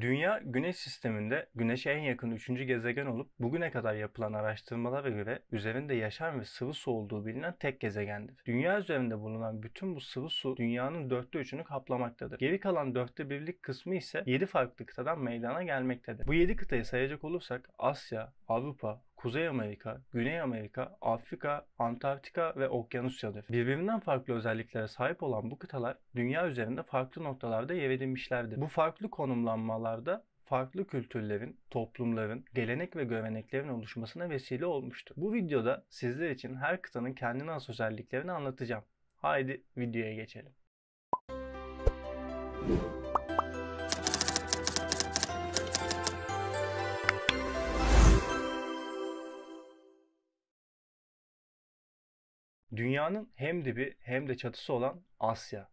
Dünya Güneş sisteminde Güneş'e en yakın üçüncü gezegen olup bugüne kadar yapılan araştırmalara göre üzerinde yaşam ve sıvı su olduğu bilinen tek gezegendir. Dünya üzerinde bulunan bütün bu sıvı su dünyanın dörtte üçünü kaplamaktadır. Geri kalan dörtte birlik kısmı ise yedi farklı kıtadan meydana gelmektedir. Bu yedi kıtayı sayacak olursak Asya, Avrupa, Kuzey Amerika, Güney Amerika, Afrika, Antarktika ve Okyanusya'dır. Birbirinden farklı özelliklere sahip olan bu kıtalar dünya üzerinde farklı noktalarda yer edinmişlerdir. Bu farklı konumlanmalarda farklı kültürlerin, toplumların, gelenek ve göreneklerin oluşmasına vesile olmuştur. Bu videoda sizler için her kıtanın kendine has özelliklerini anlatacağım. Haydi videoya geçelim. Dünyanın hem dibi hem de çatısı olan Asya.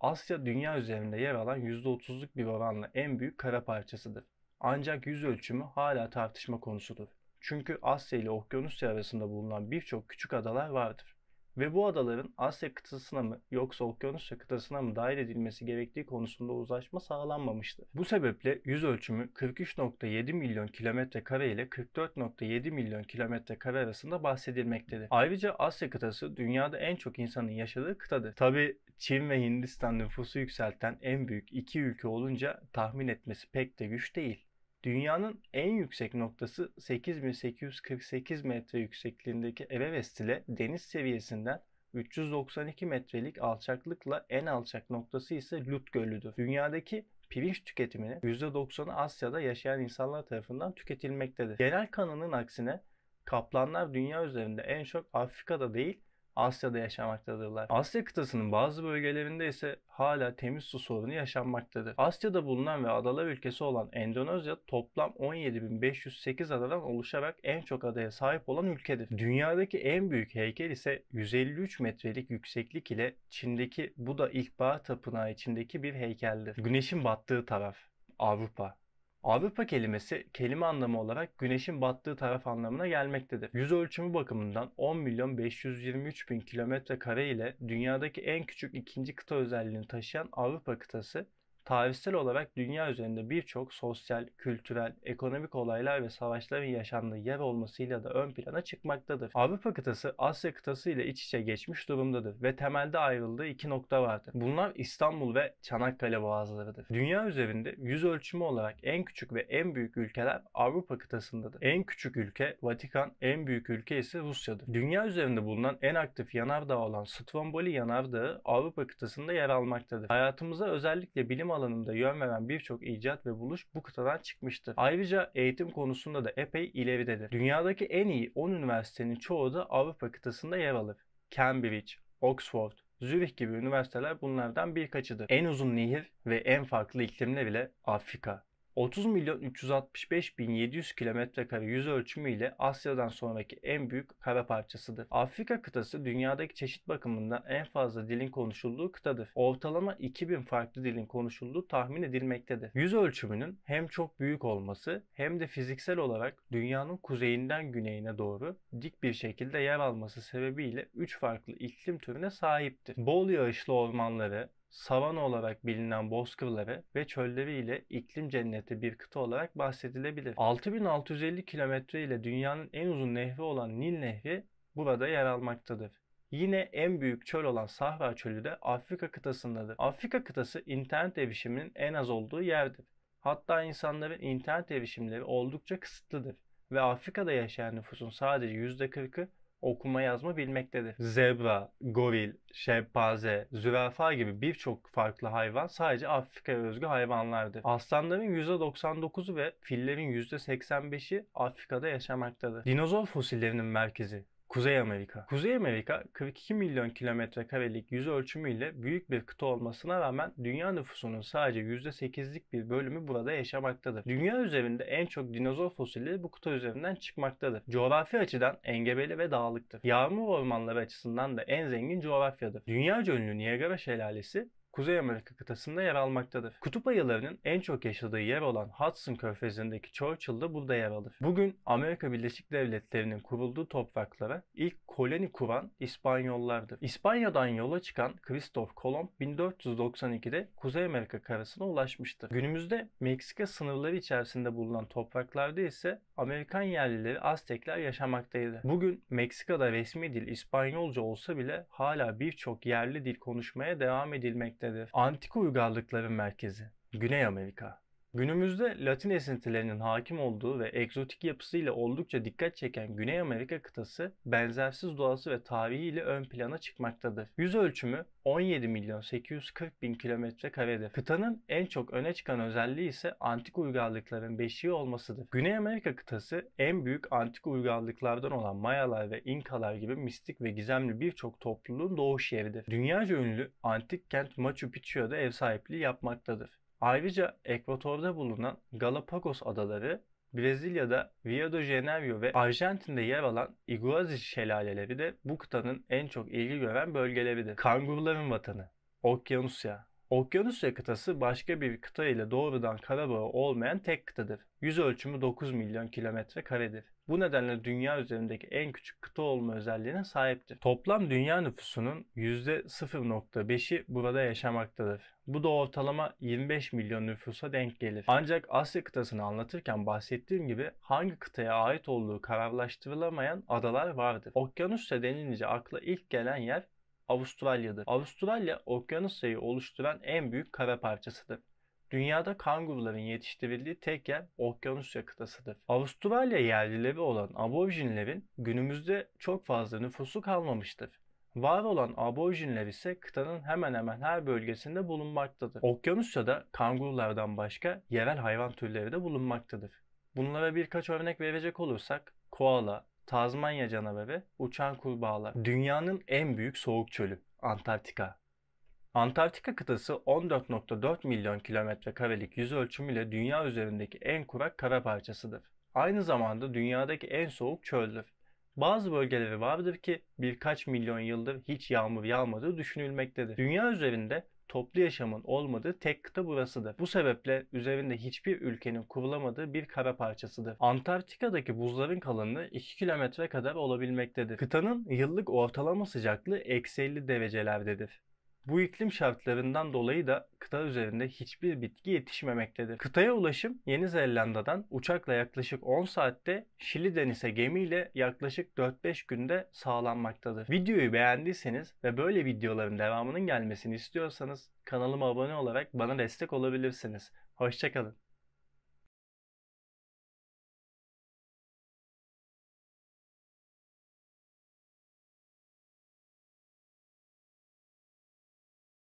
Asya dünya üzerinde yer alan %30'luk bir oranla en büyük kara parçasıdır. Ancak yüz ölçümü hala tartışma konusudur. Çünkü Asya ile Okyanusya arasında bulunan birçok küçük adalar vardır ve bu adaların Asya kıtasına mı yoksa Okyanusya kıtasına mı dahil edilmesi gerektiği konusunda uzlaşma sağlanmamıştı. Bu sebeple yüz ölçümü 43.7 milyon kilometre kare ile 44.7 milyon kilometre kare arasında bahsedilmektedir. Ayrıca Asya kıtası dünyada en çok insanın yaşadığı kıtadır. Tabi Çin ve Hindistan nüfusu yükselten en büyük iki ülke olunca tahmin etmesi pek de güç değil. Dünyanın en yüksek noktası 8848 metre yüksekliğindeki Everest ile deniz seviyesinden 392 metrelik alçaklıkla en alçak noktası ise Lut Gölü'dür. Dünyadaki pirinç tüketiminin %90'ı Asya'da yaşayan insanlar tarafından tüketilmektedir. Genel kanının aksine kaplanlar dünya üzerinde en çok Afrika'da değil Asya'da yaşamaktadırlar. Asya kıtasının bazı bölgelerinde ise hala temiz su sorunu yaşanmaktadır. Asya'da bulunan ve adalar ülkesi olan Endonezya toplam 17.508 adadan oluşarak en çok adaya sahip olan ülkedir. Dünyadaki en büyük heykel ise 153 metrelik yükseklik ile Çin'deki Buda İlkbahar Tapınağı içindeki bir heykeldir. Güneşin battığı taraf Avrupa. Avrupa kelimesi kelime anlamı olarak güneşin battığı taraf anlamına gelmektedir. Yüz ölçümü bakımından 10 milyon 523 bin kilometre kare ile dünyadaki en küçük ikinci kıta özelliğini taşıyan Avrupa kıtası Tarihsel olarak dünya üzerinde birçok sosyal, kültürel, ekonomik olaylar ve savaşların yaşandığı yer olmasıyla da ön plana çıkmaktadır. Avrupa kıtası Asya kıtası ile iç içe geçmiş durumdadır ve temelde ayrıldığı iki nokta vardır. Bunlar İstanbul ve Çanakkale boğazlarıdır. Dünya üzerinde yüz ölçümü olarak en küçük ve en büyük ülkeler Avrupa kıtasındadır. En küçük ülke Vatikan, en büyük ülke ise Rusya'dır. Dünya üzerinde bulunan en aktif yanardağ olan Stromboli yanardağı Avrupa kıtasında yer almaktadır. Hayatımıza özellikle bilim alanında yön veren birçok icat ve buluş bu kıtadan çıkmıştır. Ayrıca eğitim konusunda da epey ileridedir. Dünyadaki en iyi 10 üniversitenin çoğu da Avrupa kıtasında yer alır. Cambridge, Oxford, Zürih gibi üniversiteler bunlardan birkaçıdır. En uzun nehir ve en farklı iklimle bile Afrika. 30 milyon 365 bin 700 kilometre kare yüz ölçümü ile Asya'dan sonraki en büyük kara parçasıdır. Afrika kıtası dünyadaki çeşit bakımından en fazla dilin konuşulduğu kıtadır. Ortalama 2000 farklı dilin konuşulduğu tahmin edilmektedir. Yüz ölçümünün hem çok büyük olması hem de fiziksel olarak dünyanın kuzeyinden güneyine doğru dik bir şekilde yer alması sebebiyle 3 farklı iklim türüne sahiptir. Bol yağışlı ormanları, savan olarak bilinen bozkırları ve çölleri ile iklim cenneti bir kıta olarak bahsedilebilir. 6650 kilometre ile dünyanın en uzun nehri olan Nil Nehri burada yer almaktadır. Yine en büyük çöl olan Sahra Çölü de Afrika kıtasındadır. Afrika kıtası internet erişiminin en az olduğu yerdir. Hatta insanların internet erişimleri oldukça kısıtlıdır ve Afrika'da yaşayan nüfusun sadece %40'ı okuma yazma bilmektedir. Zebra, goril, şempanze, zürafa gibi birçok farklı hayvan sadece Afrika'ya özgü hayvanlardır. Aslanların %99'u ve fillerin %85'i Afrika'da yaşamaktadır. Dinozor fosillerinin merkezi Kuzey Amerika. Kuzey Amerika 42 milyon kilometre karelik yüz ölçümüyle büyük bir kıta olmasına rağmen dünya nüfusunun sadece %8'lik bir bölümü burada yaşamaktadır. Dünya üzerinde en çok dinozor fosilleri bu kıta üzerinden çıkmaktadır. Coğrafi açıdan engebeli ve dağlıktır. Yağmur ormanları açısından da en zengin coğrafyadır. Dünya ünlü Niagara Şelalesi Kuzey Amerika kıtasında yer almaktadır. Kutup ayılarının en çok yaşadığı yer olan Hudson Körfezi'ndeki Churchill da burada yer alır. Bugün Amerika Birleşik Devletleri'nin kurulduğu topraklara ilk koloni kuran İspanyollardır. İspanya'dan yola çıkan Kristof Kolomb 1492'de Kuzey Amerika karasına ulaşmıştır. Günümüzde Meksika sınırları içerisinde bulunan topraklarda ise Amerikan yerlileri Aztekler yaşamaktaydı. Bugün Meksika'da resmi dil İspanyolca olsa bile hala birçok yerli dil konuşmaya devam edilmektedir etmektedir. Antik uygarlıkların merkezi Güney Amerika. Günümüzde Latin esintilerinin hakim olduğu ve egzotik yapısıyla oldukça dikkat çeken Güney Amerika kıtası benzersiz doğası ve tarihiyle ön plana çıkmaktadır. Yüz ölçümü 17 milyon 840 bin kilometre karedir. Kıtanın en çok öne çıkan özelliği ise antik uygarlıkların beşiği olmasıdır. Güney Amerika kıtası en büyük antik uygarlıklardan olan Mayalar ve İnkalar gibi mistik ve gizemli birçok topluluğun doğuş yeridir. Dünyaca ünlü antik kent Machu Picchu'ya da ev sahipliği yapmaktadır. Ayrıca Ekvator'da bulunan Galapagos Adaları, Brezilya'da Rio de Janeiro ve Arjantin'de yer alan Iguazu şelaleleri de bu kıtanın en çok ilgi gören bölgeleridir. Kanguruların vatanı, Okyanusya. Okyanusya kıtası başka bir kıta ile doğrudan kara olmayan tek kıtadır. Yüz ölçümü 9 milyon kilometre karedir. Bu nedenle dünya üzerindeki en küçük kıta olma özelliğine sahiptir. Toplam dünya nüfusunun %0.5'i burada yaşamaktadır. Bu da ortalama 25 milyon nüfusa denk gelir. Ancak Asya kıtasını anlatırken bahsettiğim gibi hangi kıtaya ait olduğu kararlaştırılamayan adalar vardır. Okyanusya denilince akla ilk gelen yer Avustralya'dır. Avustralya Okyanusya'yı oluşturan en büyük kara parçasıdır. Dünyada kanguruların yetiştirildiği tek yer Okyanusya kıtasıdır. Avustralya yerlileri olan aborjinlerin günümüzde çok fazla nüfusu kalmamıştır. Var olan aborjinler ise kıtanın hemen hemen her bölgesinde bulunmaktadır. Okyanusya'da kangurulardan başka yerel hayvan türleri de bulunmaktadır. Bunlara birkaç örnek verecek olursak koala, Tazmanya canavarı, uçan kurbağalar, dünyanın en büyük soğuk çölü Antarktika Antarktika kıtası 14.4 milyon kilometre karelik yüz ölçümüyle dünya üzerindeki en kurak kara parçasıdır. Aynı zamanda dünyadaki en soğuk çöldür. Bazı bölgeleri vardır ki birkaç milyon yıldır hiç yağmur yağmadığı düşünülmektedir. Dünya üzerinde toplu yaşamın olmadığı tek kıta burasıdır. Bu sebeple üzerinde hiçbir ülkenin kurulamadığı bir kara parçasıdır. Antarktika'daki buzların kalınlığı 2 kilometre kadar olabilmektedir. Kıtanın yıllık ortalama sıcaklığı eksi 50 derecelerdedir. Bu iklim şartlarından dolayı da kıta üzerinde hiçbir bitki yetişmemektedir. Kıtaya ulaşım Yeni Zelanda'dan uçakla yaklaşık 10 saatte Şili Deniz'e gemiyle yaklaşık 4-5 günde sağlanmaktadır. Videoyu beğendiyseniz ve böyle videoların devamının gelmesini istiyorsanız kanalıma abone olarak bana destek olabilirsiniz. Hoşçakalın.